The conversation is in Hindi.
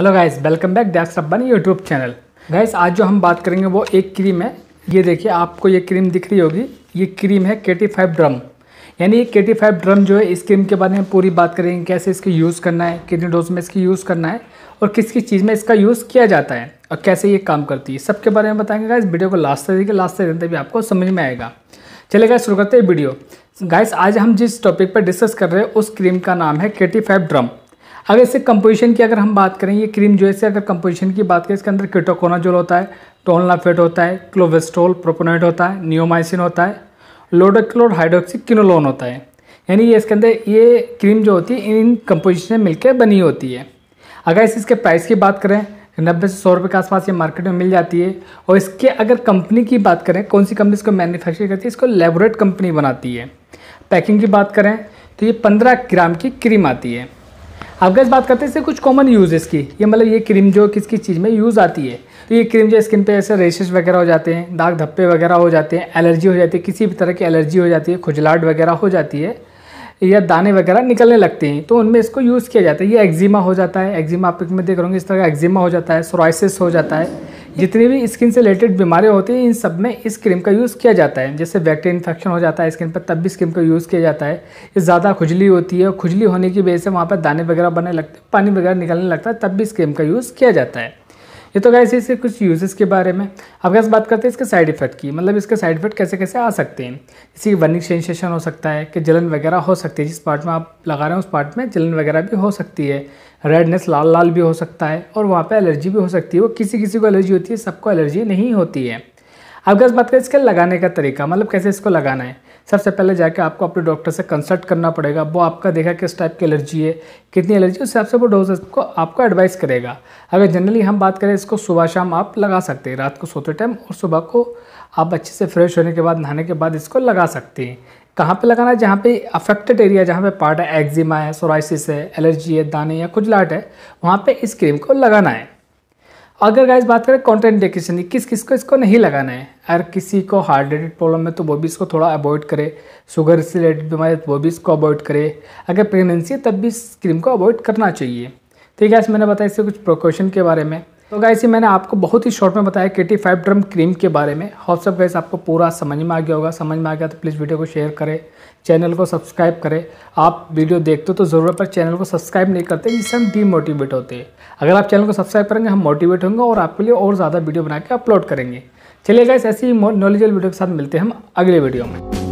hello guys welcome back Dax Rabban YouTube channel guys आज जो हम बात करेंगे वो एक क्रीम है ये देखिए आपको ये क्रीम दिख रही होगी ये क्रीम है के टी फाइव ड्रम यानी ये के टी फाइव ड्रम जो है इस क्रीम के बारे में पूरी बात करेंगे कैसे इसकी यूज़ करना है कितने डोज में इसकी यूज़ करना है और किस किस चीज़ में इसका यूज़ किया जाता है और कैसे ये काम करती है सबके बारे में बताएंगे गाइस वीडियो को लास्ट तक देखिए लास्ट तक देखते भी आपको समझ में आएगा चले गए शुरू करते हैं वीडियो गाइस आज हम जिस टॉपिक पर डिस्कस कर रहे हैं उस क्रीम का नाम है के टी फाइव ड्रम अगर इससे कंपोजिशन की अगर हम बात करें ये क्रीम जो है से अगर कंपोजिशन की बात करें इसके अंदर किटोकोनाजोल होता है टोलनाफेट होता है क्लोवेस्ट्रोल प्रोपोनाइट होता है नियोमाइसिन होता है लोडोक्लोर किनोलोन होता है यानी ये इसके अंदर ये क्रीम जो होती है इन कंपोजिशन में मिलकर बनी होती है अगर इस इसके प्राइस की बात करें नब्बे से सौ रुपये के आसपास ये मार्केट में मिल जाती है और इसके अगर कंपनी की बात करें कौन सी कंपनी इसको मैन्युफैक्चर करती है इसको लेबोरेट कंपनी बनाती है पैकिंग की बात करें तो ये पंद्रह ग्राम की क्रीम आती है अब गैस बात करते हैं इससे कुछ कॉमन यूज़ की ये मतलब ये क्रीम जो किस किस चीज़ में यूज़ आती है तो ये क्रीम जो स्किन पे ऐसे रेशेस वगैरह हो जाते हैं दाग धब्बे वगैरह हो जाते हैं एलर्जी हो जाती है किसी भी तरह की एलर्जी हो जाती है खुजलाट वगैरह हो जाती है या दाने वगैरह निकलने लगते हैं तो उनमें इसको यूज़ किया जाता है ये एक्जिमा हो जाता है एक्जिमा आप देख रहे होंगे इस तरह का एक्जिमा हो जाता है सोराइसिस हो जाता है जितनी भी स्किन से रिलेटेड बीमारियाँ होती हैं इन सब में इस क्रीम का यूज़ किया जाता है जैसे बैक्टेरिया इन्फेक्शन हो जाता है स्किन पर तब भी इस क्रीम का यूज़ किया जाता है ज़्यादा खुजली होती है और खुजली होने की वजह से वहाँ पर दाने वगैरह बनने लगते पानी वगैरह निकलने लगता है तब भी इस क्रीम का यूज़ किया जाता है ये तो गैस इसके कुछ यूजेस के बारे में अब गैस बात करते हैं इसके साइड इफेक्ट की मतलब इसके साइड इफेक्ट कैसे कैसे आ सकते हैं जैसे वर्निंग सेंसेशन हो सकता है कि जलन वगैरह हो सकती है जिस पार्ट में आप लगा रहे हैं उस पार्ट में जलन वगैरह भी हो सकती है रेडनेस लाल लाल भी हो सकता है और वहाँ पर एलर्जी भी हो सकती है वो किसी किसी को एलर्जी होती है सबको एलर्जी नहीं होती है अब गैस बात करें इसके लगाने का तरीका मतलब कैसे इसको लगाना है सबसे पहले जाके आपको अपने डॉक्टर से कंसल्ट करना पड़ेगा वो आपका देखा किस टाइप की एलर्जी है कितनी एलर्जी उस हिसाब से वो डोज को आपको एडवाइस करेगा अगर जनरली हम बात करें इसको सुबह शाम आप लगा सकते हैं रात को सोते टाइम और सुबह को आप अच्छे से फ्रेश होने के बाद नहाने के बाद इसको लगा सकते हैं कहाँ पे लगाना है जहाँ पे अफेक्टेड एरिया जहाँ पे पार्ट है एक्जिमा है सोराइसिस है एलर्जी है दाने या खुजलाट है वहाँ पे इस क्रीम को लगाना है अगर गाइज बात करें कॉन्ट्रेंडेकेशन की किस किस को इसको नहीं लगाना है अगर किसी को हार्ट रिलेटेड प्रॉब्लम है तो वो भी इसको थोड़ा अवॉइड करे शुगर से रिलेटेड बीमारी तो वो भी इसको अवॉइड करे अगर प्रेगनेंसी है तब भी इस क्रीम को अवॉइड करना चाहिए ठीक है मैंने बताया इससे कुछ प्रिकॉशन के बारे में तो गाइस ये मैंने आपको बहुत ही शॉर्ट में बताया के टी फाइव ड्रम क्रीम के बारे में हॉट्सअप गाइस आपको पूरा समझ में आ गया होगा समझ में आ गया तो प्लीज़ वीडियो को शेयर करें चैनल को सब्सक्राइब करें आप वीडियो देखते हो तो ज़रूरत पर चैनल को सब्सक्राइब नहीं करते जिससे हम डीमोटिवेट होते हैं अगर आप चैनल को सब्सक्राइब करेंगे हम मोटिवेट होंगे और आपके लिए और ज़्यादा वीडियो बना के अपलोड करेंगे चलिए गाइस ऐसी नॉलेजल वीडियो के साथ मिलते हैं हम अगले वीडियो में